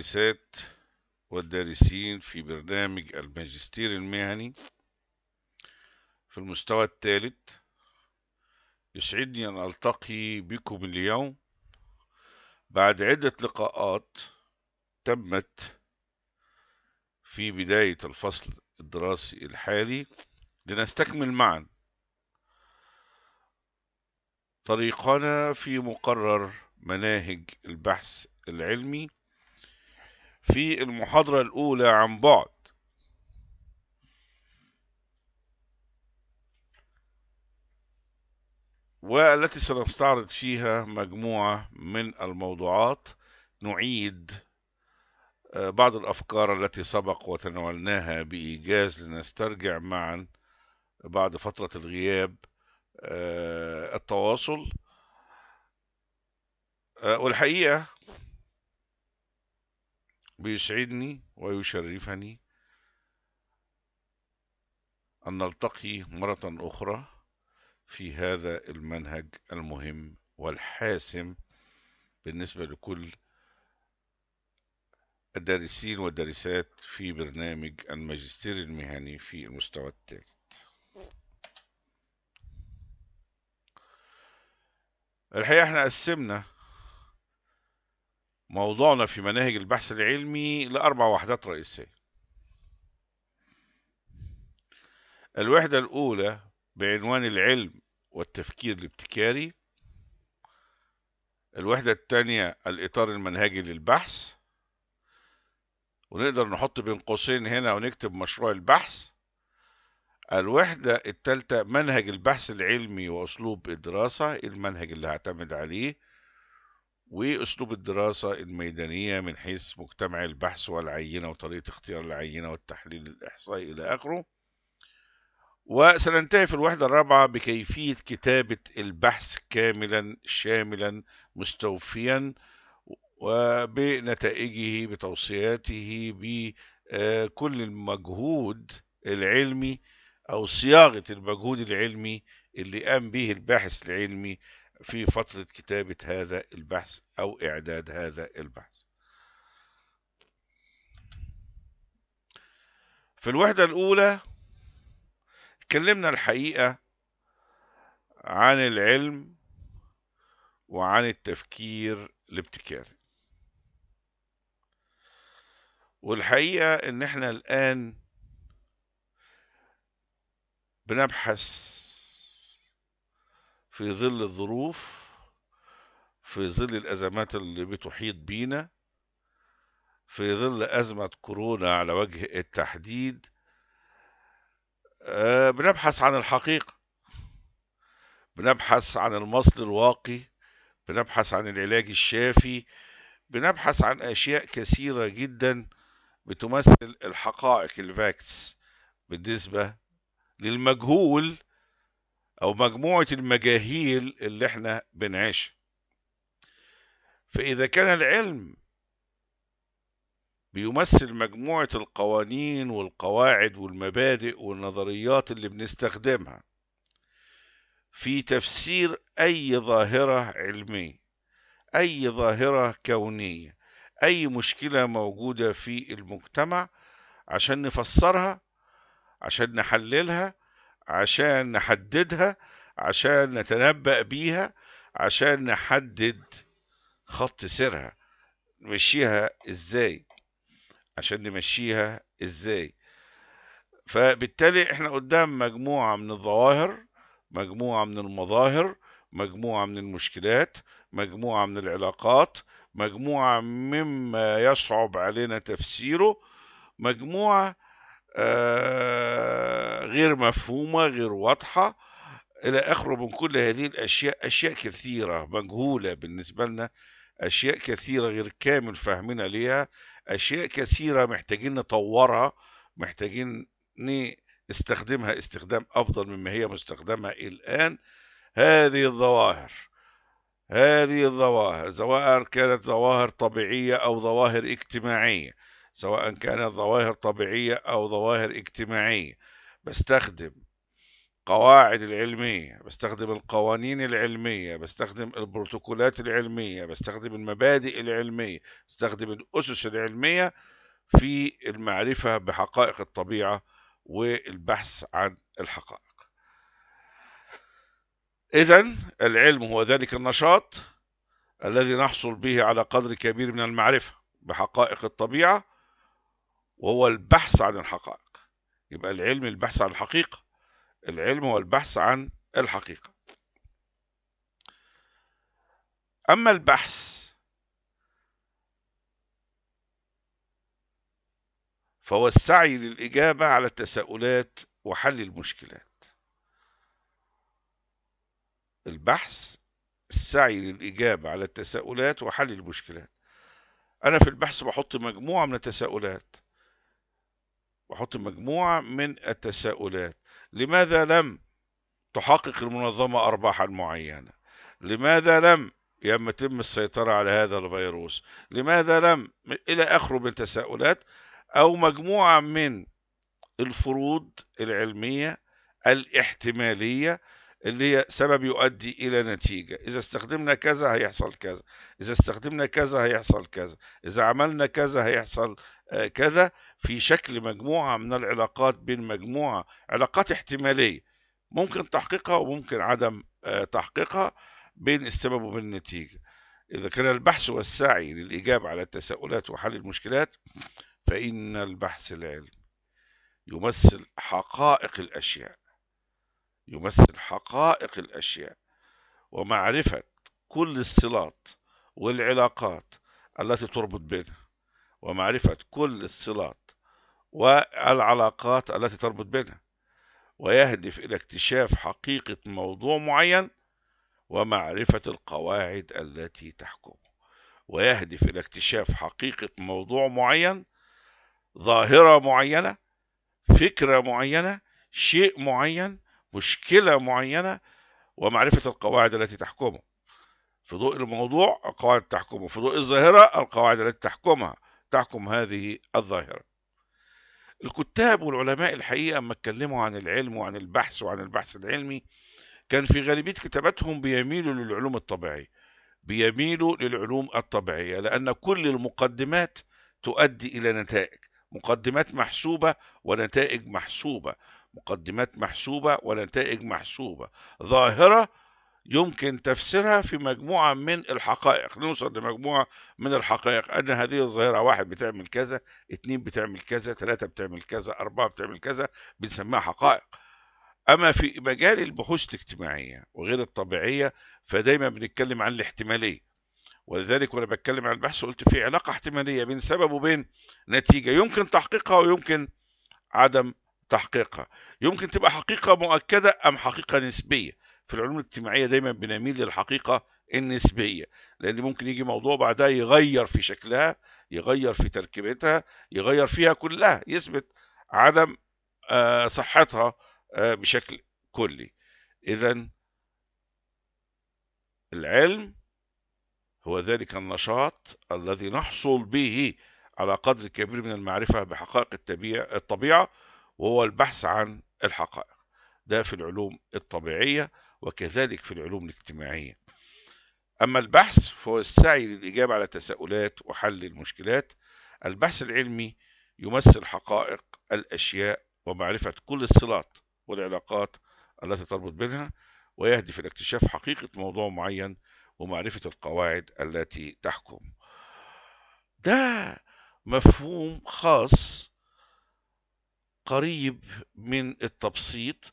الدارسات والدارسين في برنامج الماجستير المهني في المستوى الثالث يسعدني أن ألتقي بكم اليوم بعد عدة لقاءات تمت في بداية الفصل الدراسي الحالي لنستكمل معا طريقنا في مقرر مناهج البحث العلمي في المحاضرة الأولى عن بعد والتي سنستعرض فيها مجموعة من الموضوعات نعيد آه، بعض الأفكار التي سبق وتناولناها بإيجاز لنسترجع معا بعد فترة الغياب آه، التواصل آه، والحقيقة بيسعدني ويشرفني أن نلتقي مرة أخرى في هذا المنهج المهم والحاسم بالنسبة لكل الدارسين والدارسات في برنامج الماجستير المهني في المستوى الثالث الحقيقة احنا قسمنا موضوعنا في مناهج البحث العلمي لأربع وحدات رئيسية الوحدة الأولى بعنوان العلم والتفكير الابتكاري الوحدة الثانية الإطار المنهجي للبحث ونقدر نحط بين قوسين هنا ونكتب مشروع البحث الوحدة الثالثة منهج البحث العلمي وأسلوب الدراسة المنهج اللي هعتمد عليه وأسلوب الدراسة الميدانية من حيث مجتمع البحث والعينة وطريقة اختيار العينة والتحليل الإحصائي إلى آخره وسننتهي في الوحدة الرابعة بكيفية كتابة البحث كاملا شاملا مستوفيا وبنتائجه بتوصياته بكل المجهود العلمي أو صياغة المجهود العلمي اللي قام به الباحث العلمي في فترة كتابة هذا البحث أو إعداد هذا البحث في الوحدة الأولى اتكلمنا الحقيقة عن العلم وعن التفكير الابتكاري والحقيقة إن إحنا الآن بنبحث في ظل الظروف في ظل الأزمات اللي بتحيط بينا في ظل أزمة كورونا على وجه التحديد آه، بنبحث عن الحقيقة بنبحث عن المصل الواقي بنبحث عن العلاج الشافي بنبحث عن أشياء كثيرة جدا بتمثل الحقائق الفاكس بالنسبة للمجهول او مجموعه المجاهيل اللي احنا بنعيشها فاذا كان العلم بيمثل مجموعه القوانين والقواعد والمبادئ والنظريات اللي بنستخدمها في تفسير اي ظاهره علميه اي ظاهره كونيه اي مشكله موجوده في المجتمع عشان نفسرها عشان نحللها عشان نحددها عشان نتنبأ بيها عشان نحدد خط سيرها نمشيها ازاي عشان نمشيها ازاي فبالتالي احنا قدام مجموعة من الظواهر مجموعة من المظاهر مجموعة من المشكلات مجموعة من العلاقات مجموعة مما يصعب علينا تفسيره مجموعة آه، غير مفهومة غير واضحة إلى آخره من كل هذه الأشياء أشياء كثيرة مجهولة بالنسبة لنا أشياء كثيرة غير كامل فهمنا ليها أشياء كثيرة محتاجين نطورها محتاجين نستخدمها استخدام أفضل مما هي مستخدمة الآن هذه الظواهر هذه الظواهر سواء كانت ظواهر طبيعية أو ظواهر اجتماعية سواء كانت ظواهر طبيعية أو ظواهر اجتماعية بستخدم قواعد العلمية بستخدم القوانين العلمية بستخدم البروتوكولات العلمية بستخدم المبادئ العلمية بستخدم الأسس العلمية في المعرفة بحقائق الطبيعة والبحث عن الحقائق إذا العلم هو ذلك النشاط الذي نحصل به على قدر كبير من المعرفة بحقائق الطبيعة وهو البحث عن الحقائق يبقى العلم البحث عن الحقيقة العلم هو البحث عن الحقيقة أما البحث فهو السعي للإجابة على التساؤلات وحل المشكلات البحث السعي للإجابة على التساؤلات وحل المشكلات أنا في البحث بحط مجموعة من التساؤلات وحط مجموعه من التساؤلات لماذا لم تحقق المنظمه ارباحا معينه لماذا لم يتم السيطره على هذا الفيروس لماذا لم الى اخره من تساؤلات او مجموعه من الفروض العلميه الاحتماليه اللي هي سبب يؤدي إلى نتيجة إذا استخدمنا كذا هيحصل كذا إذا استخدمنا كذا هيحصل كذا إذا عملنا كذا هيحصل آه، كذا في شكل مجموعة من العلاقات بين مجموعة علاقات احتمالية ممكن تحقيقها وممكن عدم آه، تحقيقها بين السبب وبين النتيجة إذا كان البحث والسعي للإجابة على التساؤلات وحل المشكلات فإن البحث العلمي يمثل حقائق الأشياء يمثل حقائق الأشياء ومعرفة كل الصلات والعلاقات التي تربط بينها ومعرفة كل الصلات والعلاقات التي تربط بينها ويهدف إلى اكتشاف حقيقة موضوع معين ومعرفة القواعد التي تحكمه ويهدف إلى اكتشاف حقيقة موضوع معين ظاهرة معينة فكرة معينة شيء معين مشكلة معينة ومعرفة القواعد التي تحكمه في ضوء الموضوع القواعد تحكمه في ضوء الظاهرة القواعد التي تحكمها تحكم هذه الظاهرة الكتاب والعلماء الحقيقة أما اتكلموا عن العلم وعن البحث وعن البحث العلمي كان في غالبية كتاباتهم بيميلوا للعلوم الطبيعية بيميلوا للعلوم الطبيعية لأن كل المقدمات تؤدي إلى نتائج مقدمات محسوبة ونتائج محسوبة مقدمات محسوبة ونتائج محسوبة ظاهرة يمكن تفسيرها في مجموعة من الحقائق نوصل لمجموعة من الحقائق أن هذه الظاهرة واحد بتعمل كذا اتنين بتعمل كذا تلاتة بتعمل كذا أربعة بتعمل كذا بنسميها حقائق أما في مجال البحوث الاجتماعية وغير الطبيعية فدايما بنتكلم عن الاحتمالية ولذلك وانا بتكلم عن البحث قلت في علاقه احتماليه بين سبب وبين نتيجه يمكن تحقيقها ويمكن عدم تحقيقها يمكن تبقى حقيقة مؤكدة أم حقيقة نسبية في العلوم الاجتماعية دايما بنميل للحقيقة النسبية لأن ممكن يجي موضوع بعدها يغير في شكلها يغير في تركيبتها يغير فيها كلها يثبت عدم آه، صحتها آه، بشكل كلي إذا العلم هو ذلك النشاط الذي نحصل به على قدر كبير من المعرفة بحقائق الطبيعة وهو البحث عن الحقائق ده في العلوم الطبيعية وكذلك في العلوم الاجتماعية أما البحث فهو السعي للإجابة على تساؤلات وحل المشكلات البحث العلمي يمثل حقائق الأشياء ومعرفة كل الصلات والعلاقات التي تربط بينها ويهدف إلى اكتشاف حقيقة موضوع معين ومعرفة القواعد التي تحكم ده مفهوم خاص قريب من التبسيط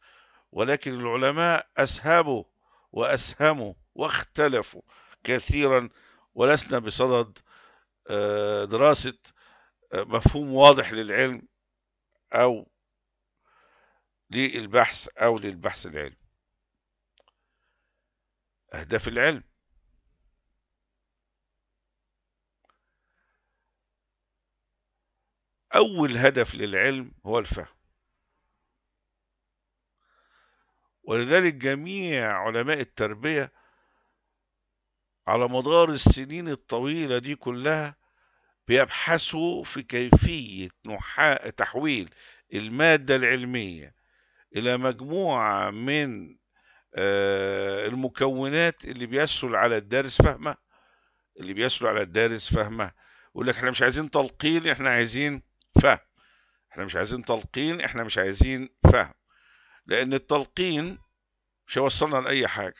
ولكن العلماء أسهبوا وأسهموا واختلفوا كثيرا ولسنا بصدد آه، دراسة آه، مفهوم واضح للعلم أو للبحث أو للبحث العلمي أهداف العلم أول هدف للعلم هو الفهم ولذلك جميع علماء التربية على مدار السنين الطويلة دي كلها بيبحثوا في كيفية تحويل المادة العلمية إلى مجموعة من آه، المكونات اللي بيسهل على الدارس فهمها اللي بيسهل على الدارس فهمها يقول لك احنا مش عايزين تلقين احنا عايزين فهم احنا مش عايزين تلقين احنا مش عايزين فهم لان التلقين مش هيوصلنا لاي حاجه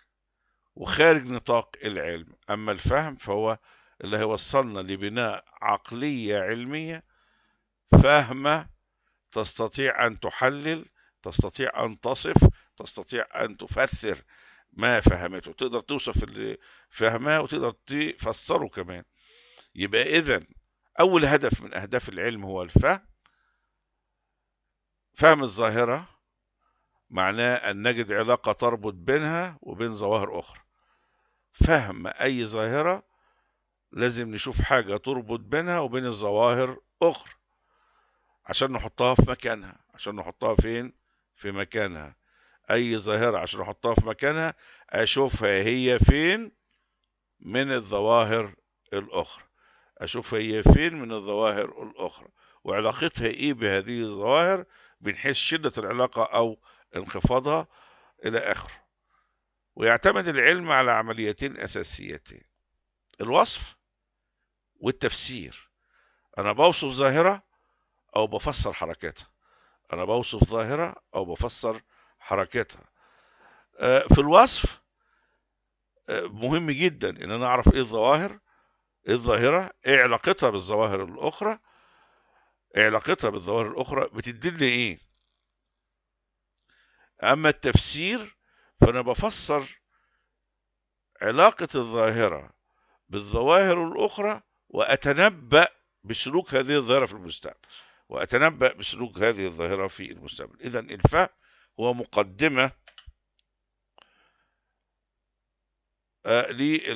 وخارج نطاق العلم اما الفهم فهو اللي هيوصلنا لبناء عقليه علميه فاهمه تستطيع ان تحلل تستطيع ان تصف تستطيع ان تفسر ما فهمته تقدر توصف اللي فهمه وتقدر تفسره كمان يبقى اذا أول هدف من أهداف العلم هو الفهم فهم الظاهرة معناه أن نجد علاقة تربط بينها وبين ظواهر أخرى فهم أي ظاهرة لازم نشوف حاجة تربط بينها وبين الظواهر أخرى عشان نحطها في مكانها عشان نحطها فين في مكانها أي ظاهرة عشان أحطها في مكانها أشوفها هي فين من الظواهر الأخرى أشوف هي فين من الظواهر الأخرى وعلاقتها إيه بهذه الظواهر من حيث شدة العلاقة أو انخفاضها إلى آخره ويعتمد العلم على عمليتين أساسيتين الوصف والتفسير أنا بوصف ظاهرة أو بفسر حركاتها أنا بوصف ظاهرة أو بفسر حركاتها آه، في الوصف آه، مهم جدا إن أنا أعرف إيه الظواهر الظاهرة ايه علاقتها بالظواهر الأخرى ايه علاقتها بالظواهر الأخرى بتدلني ايه أما التفسير فأنا بفسر علاقة الظاهرة بالظواهر الأخرى وأتنبأ بسلوك هذه الظاهرة في المستقبل وأتنبأ بسلوك هذه الظاهرة في المستقبل إذا الفهم هو مقدمة آه،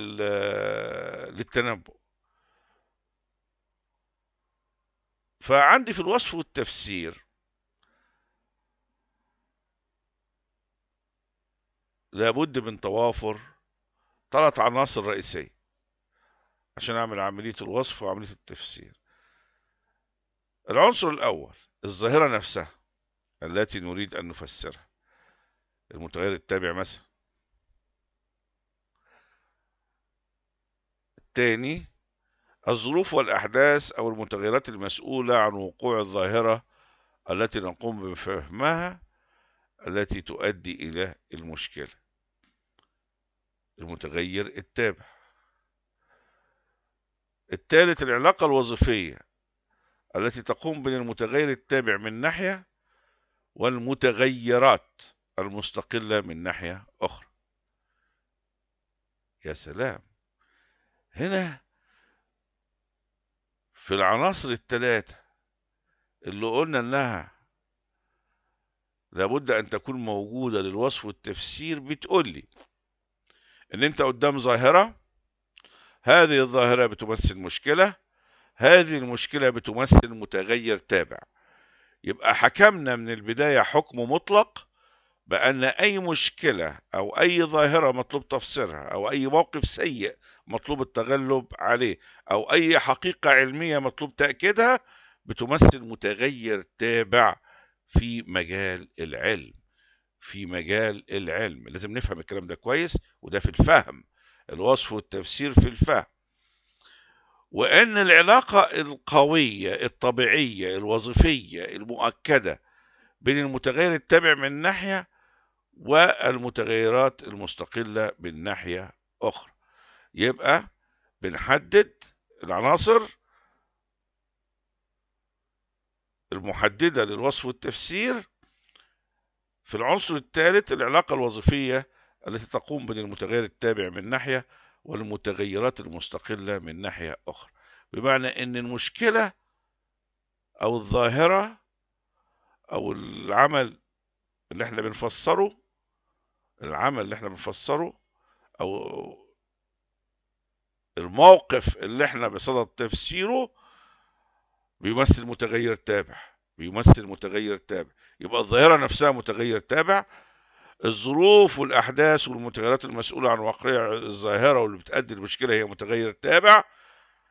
آه، للتنبؤ فعندي في الوصف والتفسير لابد من توافر ثلاث عناصر رئيسية عشان أعمل عملية الوصف وعملية التفسير العنصر الأول الظاهرة نفسها التي نريد أن نفسرها المتغير التابع مثلا الثاني الظروف والأحداث أو المتغيرات المسؤولة عن وقوع الظاهرة التي نقوم بفهمها التي تؤدي إلى المشكلة المتغير التابع الثالث العلاقة الوظيفية التي تقوم بين المتغير التابع من ناحية والمتغيرات المستقلة من ناحية أخرى يا سلام هنا في العناصر الثلاثة اللي قلنا إنها لابد أن تكون موجودة للوصف والتفسير بتقول لي إن أنت قدام ظاهرة هذه الظاهرة بتمثل مشكلة هذه المشكلة بتمثل متغير تابع يبقى حكمنا من البداية حكم مطلق بأن أي مشكلة أو أي ظاهرة مطلوب تفسيرها أو أي موقف سيء مطلوب التغلب عليه أو أي حقيقة علمية مطلوب تأكيدها بتمثل متغير تابع في مجال العلم في مجال العلم لازم نفهم الكلام ده كويس وده في الفهم الوصف والتفسير في الفهم وأن العلاقة القوية الطبيعية الوظيفية المؤكدة بين المتغير التابع من ناحية والمتغيرات المستقلة من ناحية أخرى يبقى بنحدد العناصر المحددة للوصف والتفسير في العنصر الثالث العلاقة الوظيفية التي تقوم بين المتغير التابع من ناحية والمتغيرات المستقلة من ناحية أخرى بمعنى أن المشكلة أو الظاهرة أو العمل اللي احنا بنفسره العمل اللي احنا بنفسره او الموقف اللي احنا بصدد تفسيره بيمثل متغير تابع بيمثل متغير تابع يبقى الظاهرة نفسها متغير تابع الظروف والأحداث والمتغيرات المسؤولة عن واقع الظاهرة واللي بتؤدي المشكلة هي متغير تابع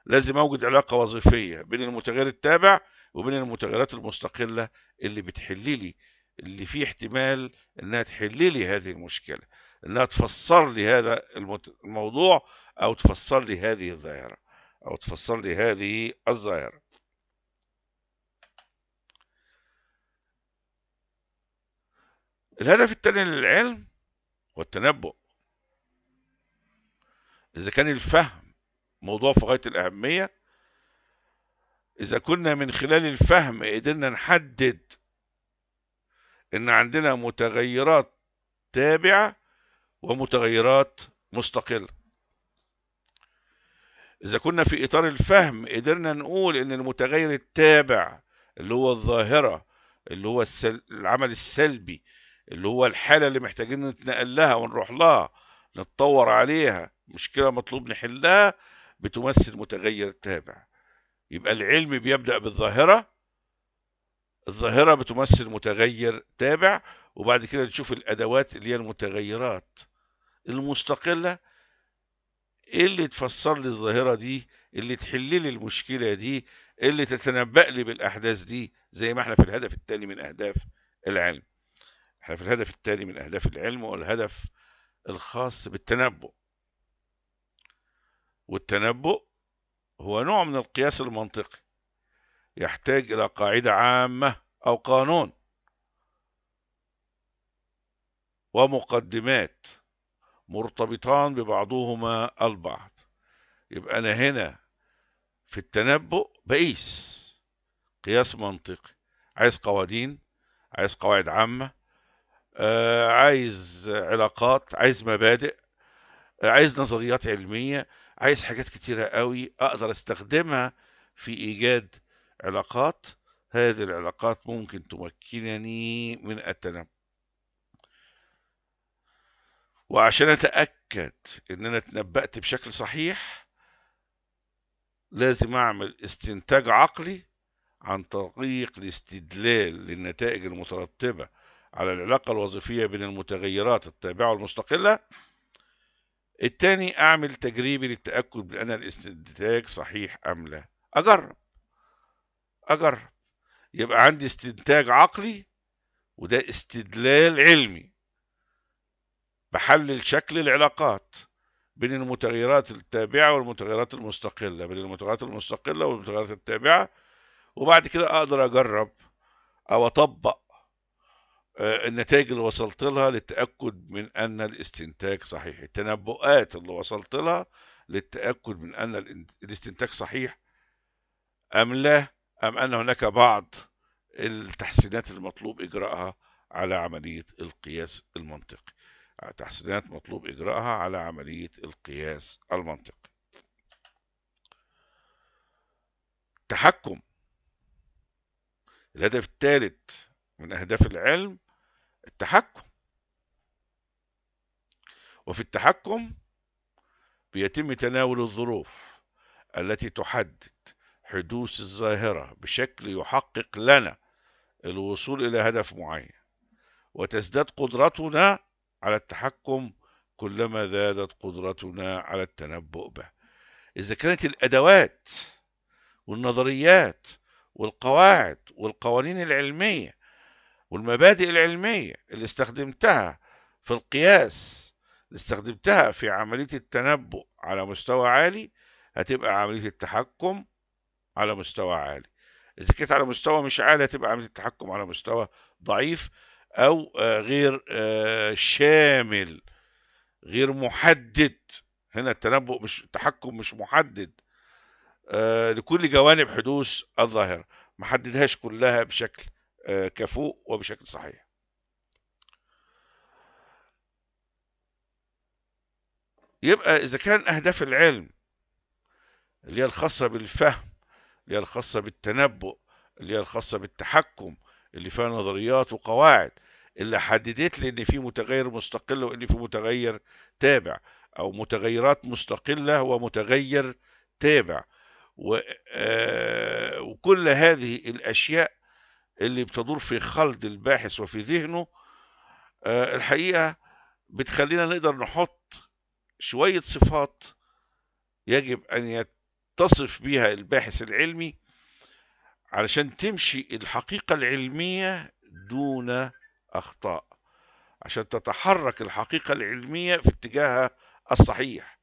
لازم أوجد علاقة وظيفية بين المتغير التابع وبين المتغيرات المستقلة اللي بتحل لي اللي فيه احتمال انها تحل لي هذه المشكله انها تفسر لي هذا الموضوع او تفسر لي هذه الظاهره او تفسر لي هذه الظاهره الهدف الثاني للعلم هو التنبؤ اذا كان الفهم موضوع في غايه الاهميه اذا كنا من خلال الفهم قدرنا نحدد ان عندنا متغيرات تابعه ومتغيرات مستقله اذا كنا في اطار الفهم قدرنا نقول ان المتغير التابع اللي هو الظاهره اللي هو السل... العمل السلبي اللي هو الحاله اللي محتاجين نتنقل لها ونروح لها نتطور عليها مشكله مطلوب نحلها بتمثل متغير تابع يبقى العلم بيبدا بالظاهره الظاهرة بتمثل متغير تابع وبعد كده نشوف الأدوات اللي هي المتغيرات المستقلة ايه اللي تفسر لي الظاهرة دي إيه اللي تحل لي المشكلة دي إيه اللي تتنبأ لي بالأحداث دي زي ما احنا في الهدف الثاني من أهداف العلم احنا في الهدف الثاني من أهداف العلم والهدف الخاص بالتنبؤ والتنبؤ هو نوع من القياس المنطقي يحتاج إلى قاعدة عامة أو قانون ومقدمات مرتبطان ببعضهما البعض يبقى أنا هنا في التنبؤ بقيس قياس منطقي عايز قوانين عايز قواعد عامة آه، عايز علاقات عايز مبادئ آه، عايز نظريات علمية عايز حاجات كتيرة قوي أقدر أستخدمها في إيجاد علاقات هذه العلاقات ممكن تمكنني من التنبؤ وعشان أتأكد إن أنا اتنبأت بشكل صحيح لازم أعمل استنتاج عقلي عن طريق الاستدلال للنتائج المترتبة على العلاقة الوظيفية بين المتغيرات التابعة والمستقلة التاني أعمل تجريبي للتأكد بأن الاستنتاج صحيح أم لا أجرب أجر يبقى عندي استنتاج عقلي وده استدلال علمي بحلل شكل العلاقات بين المتغيرات التابعة والمتغيرات المستقلة بين المتغيرات المستقلة والمتغيرات التابعة وبعد كده أقدر أجرب أو أطبق آه، النتائج اللي وصلت لها للتأكد من أن الاستنتاج صحيح التنبؤات اللي وصلت لها للتأكد من أن الاستنتاج صحيح أم لا أم أن هناك بعض التحسينات المطلوب إجراءها على عملية القياس المنطقي تحسينات مطلوب إجراءها على عملية القياس المنطقي تحكم الهدف الثالث من أهداف العلم التحكم وفي التحكم بيتم تناول الظروف التي تحدد حدوث الظاهرة بشكل يحقق لنا الوصول إلى هدف معين وتزداد قدرتنا على التحكم كلما زادت قدرتنا على التنبؤ به إذا كانت الأدوات والنظريات والقواعد والقوانين العلمية والمبادئ العلمية اللي استخدمتها في القياس اللي استخدمتها في عملية التنبؤ على مستوى عالي هتبقى عملية التحكم على مستوى عالي اذا كنت على مستوى مش عالي هتبقى عمليه التحكم على مستوى ضعيف او آه، غير آه، شامل غير محدد هنا التنبؤ مش التحكم مش محدد آه، لكل جوانب حدوث الظاهره ما حددهاش كلها بشكل كفوء وبشكل صحيح يبقى اذا كان اهداف العلم اللي هي الخاصه بالفهم اللي هي الخاصة بالتنبؤ اللي هي الخاصة بالتحكم اللي فيها نظريات وقواعد اللي حددت لي ان في متغير مستقل وان في متغير تابع او متغيرات مستقلة ومتغير تابع آه، وكل هذه الاشياء اللي بتدور في خلد الباحث وفي ذهنه آه، الحقيقة بتخلينا نقدر نحط شوية صفات يجب أن يت... يتصف بها الباحث العلمي علشان تمشي الحقيقة العلمية دون أخطاء عشان تتحرك الحقيقة العلمية في اتجاهها الصحيح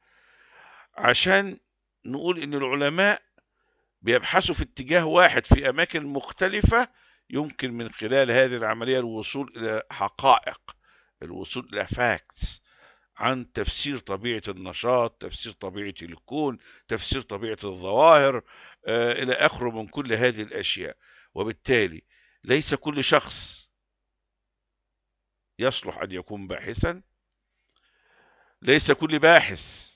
عشان نقول إن العلماء بيبحثوا في اتجاه واحد في أماكن مختلفة يمكن من خلال هذه العملية الوصول إلى حقائق الوصول إلى فاكتس عن تفسير طبيعة النشاط تفسير طبيعة الكون تفسير طبيعة الظواهر آه، إلى آخره من كل هذه الأشياء وبالتالي ليس كل شخص يصلح أن يكون باحثا ليس كل باحث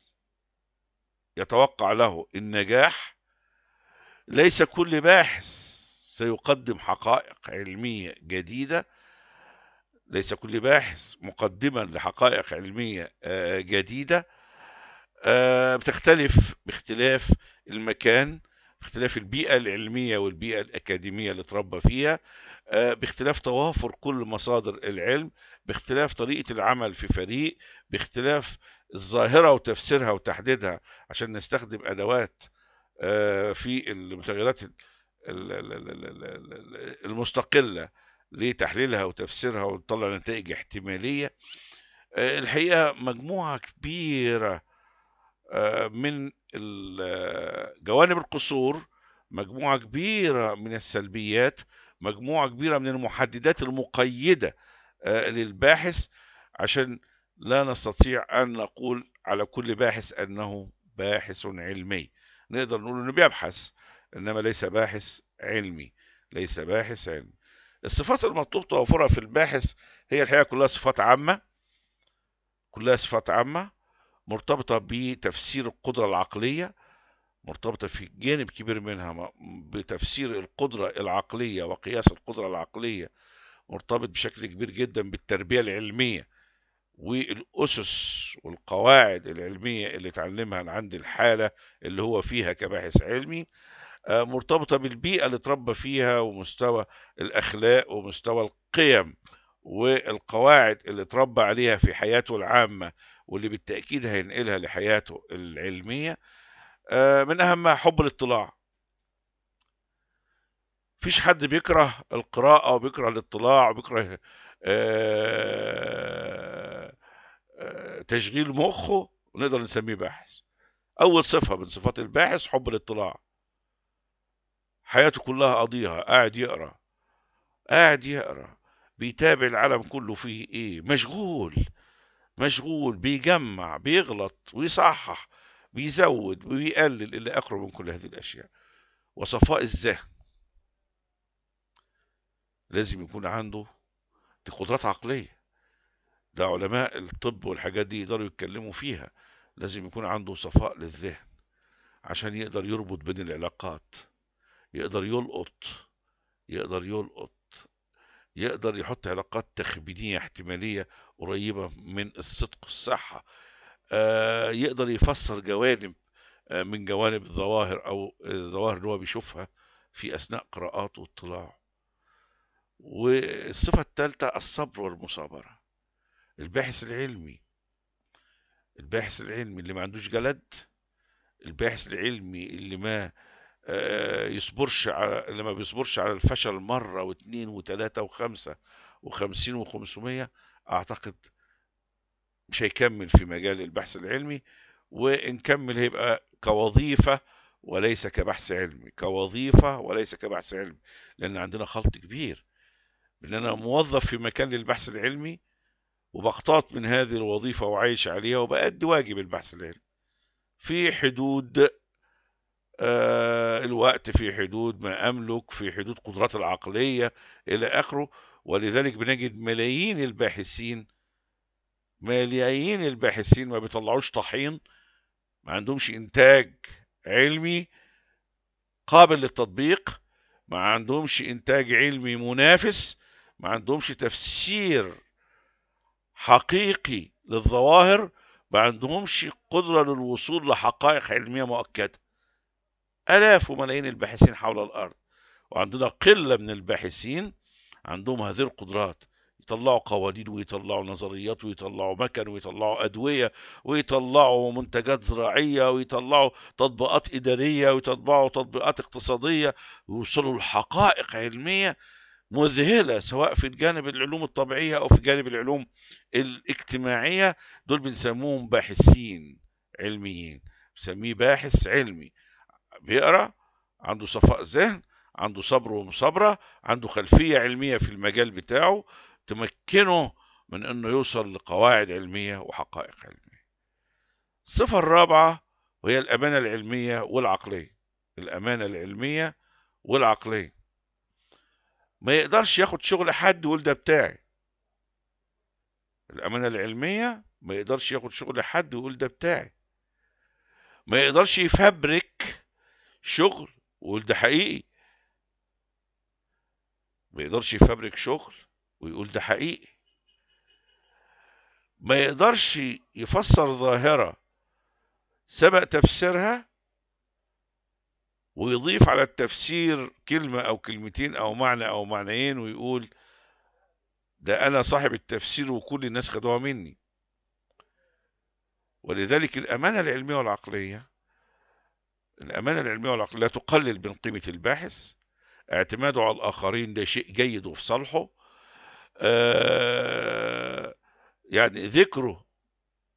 يتوقع له النجاح ليس كل باحث سيقدم حقائق علمية جديدة ليس كل باحث مقدما لحقائق علمية آه، جديدة آه، بتختلف باختلاف المكان باختلاف البيئة العلمية والبيئة الأكاديمية اللي اتربى فيها آه، باختلاف توافر كل مصادر العلم باختلاف طريقة العمل في فريق باختلاف الظاهرة وتفسيرها وتحديدها عشان نستخدم أدوات في المتغيرات المستقلة لتحليلها وتفسيرها وتطلع نتائج احتمالية آه، الحقيقة مجموعة كبيرة آه، من آه، جوانب القصور مجموعة كبيرة من السلبيات مجموعة كبيرة من المحددات المقيدة للباحث عشان لا نستطيع أن نقول على كل باحث أنه باحث علمي نقدر نقول أنه بيبحث إنما ليس باحث علمي ليس باحث علمي الصفات المطلوب توفرها في الباحث هي الحقيقة كلها صفات عامة كلها صفات عامة مرتبطة بتفسير القدرة العقلية مرتبطة في جانب كبير منها بتفسير القدرة العقلية وقياس القدرة العقلية مرتبط بشكل كبير جدا بالتربية العلمية والأسس والقواعد العلمية اللي اتعلمها عند الحالة اللي هو فيها كباحث علمي آه، مرتبطة بالبيئة اللي اتربى فيها ومستوى الأخلاق ومستوى القيم والقواعد اللي اتربى عليها في حياته العامة واللي بالتأكيد هينقلها لحياته العلمية آه، من أهمها حب الاطلاع فيش حد بيكره القراءة وبيكره الاطلاع وبيكره آه، تشغيل مخه ونقدر نسميه باحث أول صفة من صفات الباحث حب الاطلاع حياته كلها قضيها قاعد يقرا قاعد يقرا بيتابع العالم كله فيه ايه مشغول مشغول بيجمع بيغلط ويصحح بيزود ويقلل اللي اقرب من كل هذه الاشياء وصفاء الذهن لازم يكون عنده دي قدرات عقليه ده علماء الطب والحاجات دي يقدروا يتكلموا فيها لازم يكون عنده صفاء للذهن عشان يقدر يربط بين العلاقات يقدر يلقط يقدر يلقط يقدر يحط علاقات تخبينية احتمالية قريبة من الصدق والصحة آه، يقدر يفسر جوانب آه، من جوانب الظواهر أو الظواهر اللي هو بيشوفها في أثناء قراءاته واطلاعه والصفة الثالثة الصبر والمصابرة الباحث العلمي الباحث العلمي اللي ما عندوش جلد الباحث العلمي اللي ما آه، يصبرش على اللي ما بيصبرش على الفشل مرة واثنين وثلاثة وخمسة وخمسين وخمسمية أعتقد مش هيكمل في مجال البحث العلمي وإن كمل هيبقى كوظيفة وليس كبحث علمي كوظيفة وليس كبحث علمي لأن عندنا خلط كبير إن أنا موظف في مكان للبحث العلمي وبقتات من هذه الوظيفة وعايش عليها وبأدي واجب البحث العلمي في حدود آه، الوقت في حدود ما أملك في حدود قدرات العقلية إلى آخره ولذلك بنجد ملايين الباحثين ملايين الباحثين ما بيطلعوش طحين ما عندهمش إنتاج علمي قابل للتطبيق ما عندهمش إنتاج علمي منافس ما عندهمش تفسير حقيقي للظواهر ما عندهمش قدرة للوصول لحقائق علمية مؤكدة آلاف وملايين الباحثين حول الأرض وعندنا قلة من الباحثين عندهم هذه القدرات يطلعوا قوانين ويطلعوا نظريات ويطلعوا مكن ويطلعوا أدوية ويطلعوا منتجات زراعية ويطلعوا تطبيقات إدارية ويطلعوا تطبيقات اقتصادية ويوصلوا لحقائق علمية مذهلة سواء في الجانب العلوم الطبيعية أو في جانب العلوم الاجتماعية دول بنسموهم باحثين علميين بنسميه باحث علمي بيقرا عنده صفاء ذهن عنده صبر ومصابره عنده خلفيه علميه في المجال بتاعه تمكنه من انه يوصل لقواعد علميه وحقائق علميه الصفه الرابعه وهي الامانه العلميه والعقليه الامانه العلميه والعقليه ما يقدرش ياخد شغل حد يقول ده بتاعي الامانه العلميه ما يقدرش ياخد شغل حد يقول ده بتاعي ما يقدرش يفبرك شغل ويقول ده حقيقي ما يقدرش يفبرك شغل ويقول ده حقيقي ما يقدرش يفسر ظاهرة سبق تفسيرها ويضيف على التفسير كلمة أو كلمتين أو معنى أو معنيين ويقول ده أنا صاحب التفسير وكل الناس خدوها مني ولذلك الأمانة العلمية والعقلية الأمانة العلمية والعقلية لا تقلل من قيمة الباحث اعتماده على الآخرين ده شيء جيد وفي صالحه آه يعني ذكره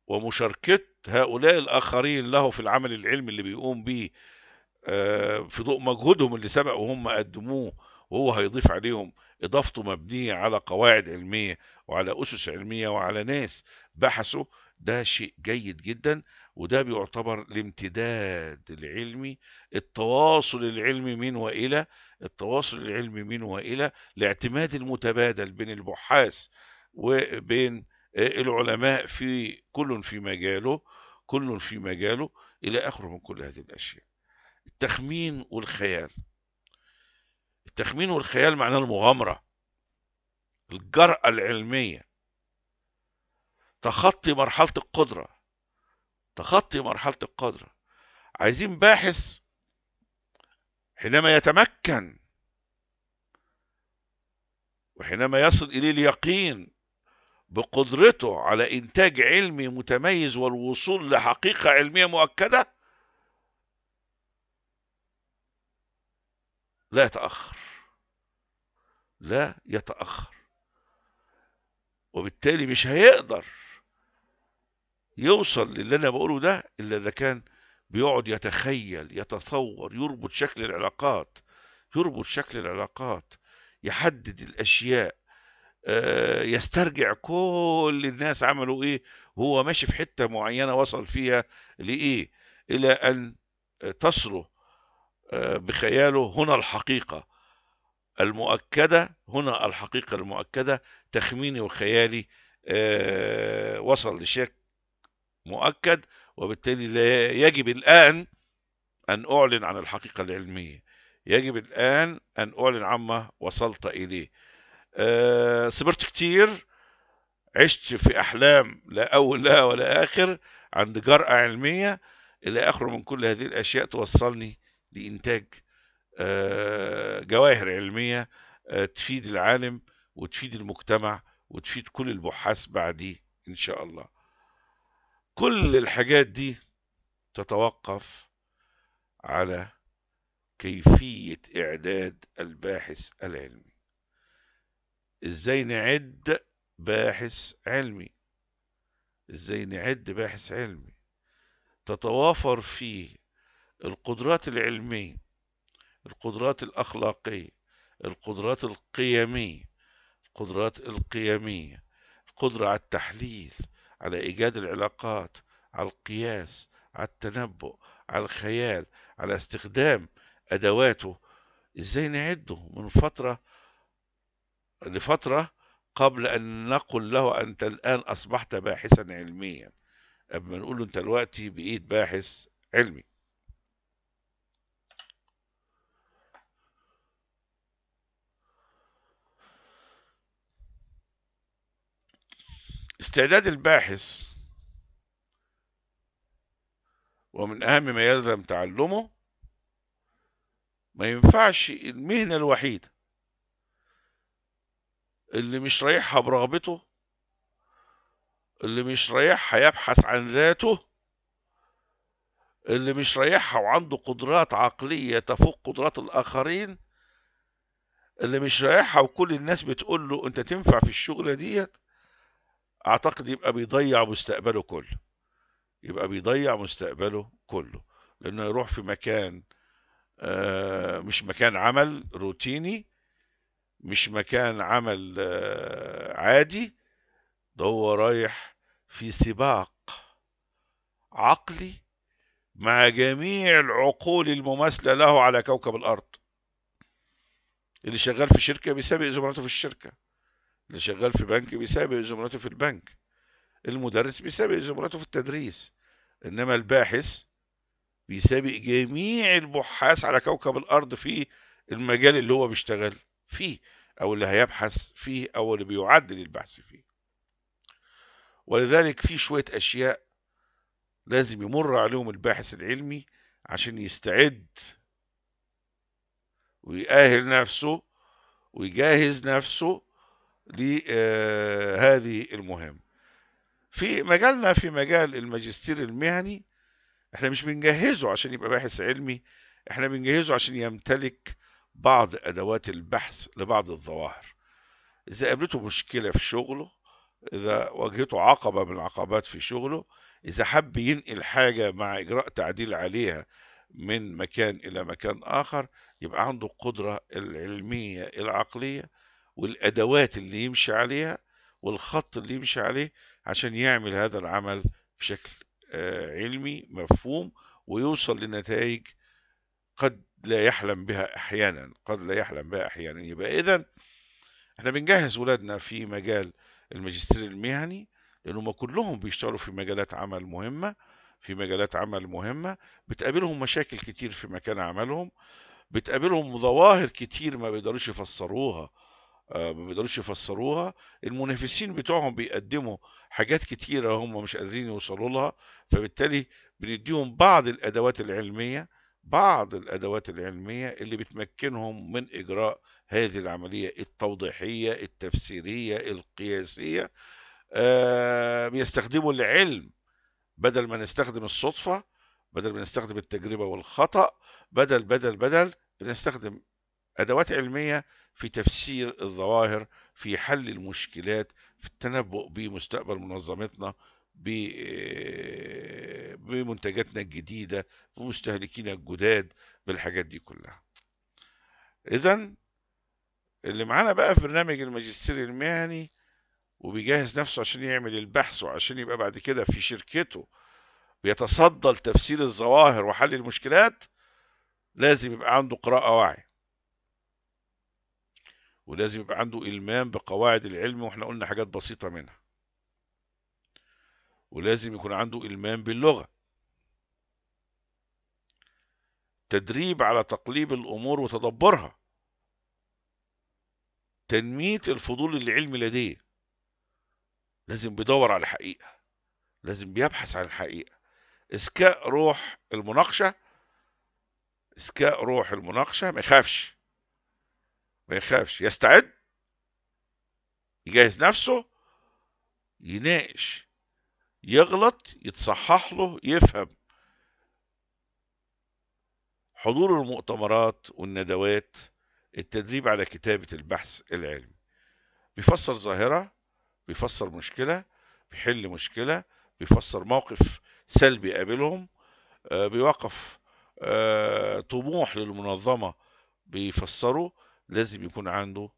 ومشاركة هؤلاء الآخرين له في العمل العلمي اللي بيقوم به آه في ضوء مجهودهم اللي سبق وهم قدموه وهو هيضيف عليهم إضافته مبنية على قواعد علمية وعلى أسس علمية وعلى ناس بحثوا ده شيء جيد جدا وده بيعتبر الامتداد العلمي التواصل العلمي من والى التواصل العلمي من والى الاعتماد المتبادل بين البحاث وبين آه، العلماء في كل في مجاله كل في مجاله الى اخره من كل هذه الاشياء التخمين والخيال التخمين والخيال معناه المغامره الجرأة العلمية تخطي مرحلة القدرة تخطي مرحلة القدرة عايزين باحث حينما يتمكن وحينما يصل إليه اليقين بقدرته على إنتاج علمي متميز والوصول لحقيقة علمية مؤكدة لا يتأخر لا يتأخر وبالتالي مش هيقدر يوصل للي انا بقوله ده الا اذا كان بيقعد يتخيل يتصور يربط شكل العلاقات يربط شكل العلاقات يحدد الاشياء آه، يسترجع كل الناس عملوا ايه وهو ماشي في حته معينه وصل فيها لايه الى ان تصله آه، بخياله هنا الحقيقه المؤكده هنا الحقيقه المؤكده تخميني وخيالي آه، وصل لشكل مؤكد وبالتالي لا يجب الآن أن أعلن عن الحقيقة العلمية يجب الآن أن أعلن عما وصلت إليه أه صبرت كتير عشت في أحلام لا أول لا ولا آخر عند جرأة علمية إلى آخره من كل هذه الأشياء توصلني لإنتاج آه، جواهر علمية آه، تفيد العالم وتفيد المجتمع وتفيد كل البحاث بعديه إن شاء الله كل الحاجات دي تتوقف على كيفية إعداد الباحث العلمي إزاي نعد باحث علمي إزاي نعد باحث علمي تتوافر فيه القدرات العلمية القدرات الأخلاقية القدرات القيمية القدرات القيمية القدرة على التحليل على إيجاد العلاقات على القياس على التنبؤ على الخيال على استخدام أدواته إزاي نعده من فترة لفترة قبل أن نقل له أنت الآن أصبحت باحثا علميا أما نقول له أنت دلوقتي بقيت باحث علمي استعداد الباحث ومن أهم ما يلزم تعلمه ما ينفعش المهنة الوحيدة اللي مش رايحها برغبته اللي مش رايحها يبحث عن ذاته اللي مش رايحها وعنده قدرات عقلية تفوق قدرات الآخرين اللي مش رايحها وكل الناس بتقول له أنت تنفع في الشغلة ديت اعتقد يبقى بيضيع مستقبله كله يبقى بيضيع مستقبله كله لانه يروح في مكان آه، مش مكان عمل روتيني مش مكان عمل آه، عادي ده هو رايح في سباق عقلي مع جميع العقول المماثله له على كوكب الارض اللي شغال في شركه بيسابق زملاته في الشركه اللي شغال في بنك بيسابق زملاته في البنك المدرس بيسابق زملاته في التدريس انما الباحث بيسابق جميع البحاث على كوكب الارض في المجال اللي هو بيشتغل فيه او اللي هيبحث فيه او اللي بيعد للبحث فيه ولذلك في شويه اشياء لازم يمر عليهم الباحث العلمي عشان يستعد ويأهل نفسه ويجهز نفسه لهذه آه، المهام في مجالنا في مجال الماجستير المهني احنا مش بنجهزه عشان يبقى باحث علمي احنا بنجهزه عشان يمتلك بعض ادوات البحث لبعض الظواهر اذا قابلته مشكله في شغله اذا واجهته عقبه من العقبات في شغله اذا حب ينقل حاجه مع اجراء تعديل عليها من مكان الى مكان اخر يبقى عنده القدره العلميه العقليه والادوات اللي يمشي عليها والخط اللي يمشي عليه عشان يعمل هذا العمل بشكل آه، علمي مفهوم ويوصل لنتائج قد لا يحلم بها احيانا قد لا يحلم بها احيانا يبقى اذا احنا بنجهز ولادنا في مجال الماجستير المهني لانهم كلهم بيشتغلوا في مجالات عمل مهمه في مجالات عمل مهمه بتقابلهم مشاكل كتير في مكان عملهم بتقابلهم ظواهر كتير ما بيقدروش يفسروها آه، ما بيقدروش يفسروها المنافسين بتوعهم بيقدموا حاجات كتيرة هم مش قادرين يوصلوا لها فبالتالي بنديهم بعض الأدوات العلمية بعض الأدوات العلمية اللي بتمكنهم من إجراء هذه العملية التوضيحية التفسيرية القياسية آه، بيستخدموا العلم بدل ما نستخدم الصدفة بدل ما نستخدم التجربة والخطأ بدل بدل بدل بنستخدم أدوات علمية في تفسير الظواهر في حل المشكلات في التنبؤ بمستقبل منظمتنا آه، بمنتجاتنا الجديدة بمستهلكينا الجداد بالحاجات دي كلها إذا اللي معانا بقى في برنامج الماجستير المهني وبيجهز نفسه عشان يعمل البحث وعشان يبقى بعد كده في شركته بيتصدى لتفسير الظواهر وحل المشكلات لازم يبقى عنده قراءة واعية ولازم يبقى عنده إلمام بقواعد العلم وإحنا قلنا حاجات بسيطة منها ولازم يكون عنده إلمام باللغة تدريب على تقليب الأمور وتدبرها تنمية الفضول العلمي لديه لازم بيدور على الحقيقة لازم بيبحث عن الحقيقة إذكاء روح المناقشة إذكاء روح المناقشة ما يخافش ما يخافش يستعد يجهز نفسه يناقش يغلط يتصحح له يفهم حضور المؤتمرات والندوات التدريب على كتابة البحث العلمي بيفسر ظاهرة بيفسر مشكلة بيحل مشكلة بيفسر موقف سلبي قابلهم آه، بيوقف آه، طموح للمنظمة بيفسره لازم يكون عنده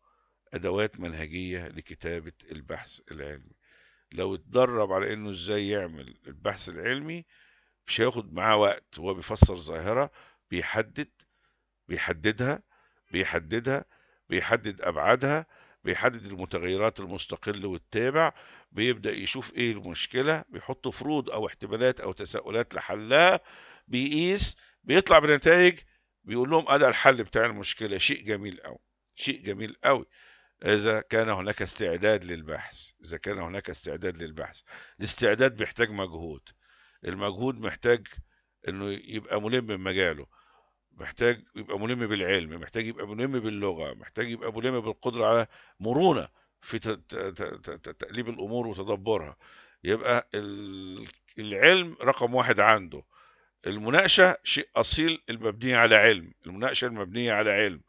أدوات منهجية لكتابة البحث العلمي لو اتدرب على إنه إزاي يعمل البحث العلمي مش هياخد معاه وقت هو بيفسر ظاهرة بيحدد بيحددها بيحددها بيحدد أبعادها بيحدد المتغيرات المستقل والتابع بيبدأ يشوف إيه المشكلة بيحط فروض أو احتمالات أو تساؤلات لحلها بيقيس بيطلع بنتائج بيقول لهم أنا الحل بتاع المشكلة شيء جميل أوي شيء جميل أوي إذا كان هناك استعداد للبحث إذا كان هناك استعداد للبحث الاستعداد بيحتاج مجهود المجهود محتاج إنه يبقى ملم بمجاله محتاج يبقى ملم بالعلم محتاج يبقى ملم باللغة محتاج يبقى ملم بالقدرة على مرونة في تقليب الأمور وتدبرها يبقى العلم رقم واحد عنده المناقشة شيء أصيل المبنية على علم المناقشة المبنية على علم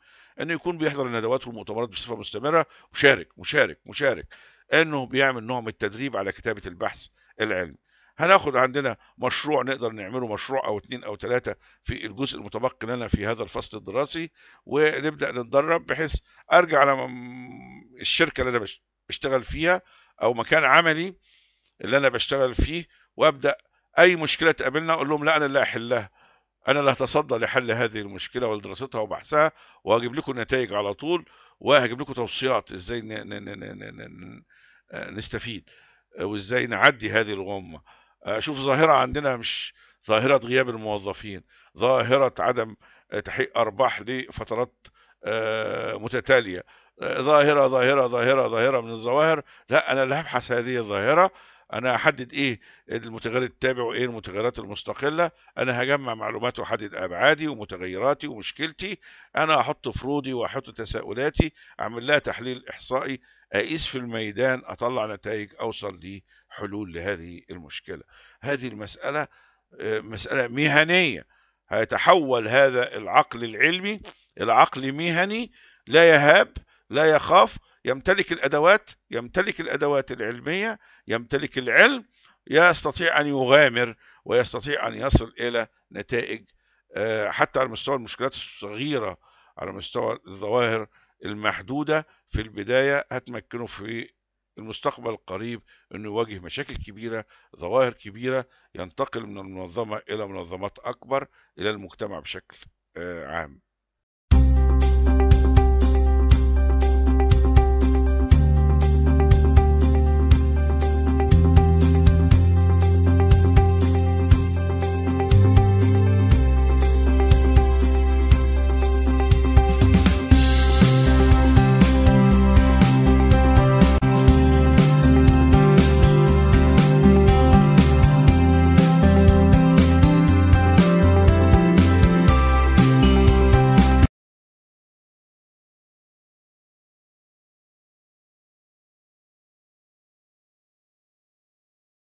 أنه يكون بيحضر الندوات والمؤتمرات بصفة مستمرة وشارك مشارك مشارك أنه بيعمل نوع من التدريب على كتابة البحث العلمي هناخد عندنا مشروع نقدر نعمله مشروع او اتنين او تلاتة في الجزء المتبقي لنا في هذا الفصل الدراسي ونبدا نتدرب بحيث ارجع على الشركه اللي انا بشتغل فيها او مكان عملي اللي انا بشتغل فيه وابدا اي مشكله تقابلنا اقول لهم لا انا اللي احلها انا اللي هتصدى لحل هذه المشكله ولدراستها وبحثها وهجيب لكم نتائج على طول وهجيب لكم توصيات ازاي آه، نستفيد آه، وازاي نعدي هذه الغمه اشوف آه، ظاهره عندنا مش ظاهره غياب الموظفين ظاهره عدم تحقيق ارباح لفترات متتاليه ظاهره ظاهره ظاهره ظاهره من الظواهر لا انا اللي هبحث هذه الظاهره انا احدد ايه المتغير التابع وايه المتغيرات المستقله انا هجمع معلومات واحدد ابعادي ومتغيراتي ومشكلتي انا احط فروضي واحط تساؤلاتي اعمل لها تحليل احصائي اقيس في الميدان اطلع نتائج اوصل لحلول لهذه المشكله هذه المساله آه، مساله مهنيه هيتحول هذا العقل العلمي العقل مهني لا يهاب لا يخاف يمتلك الادوات يمتلك الادوات العلميه يمتلك العلم يستطيع أن يغامر ويستطيع أن يصل إلى نتائج آه، حتى على مستوى المشكلات الصغيرة على مستوى الظواهر المحدودة في البداية هتمكنه في المستقبل القريب أنه يواجه مشاكل كبيرة ظواهر كبيرة ينتقل من المنظمة إلى منظمات أكبر إلى المجتمع بشكل آه، عام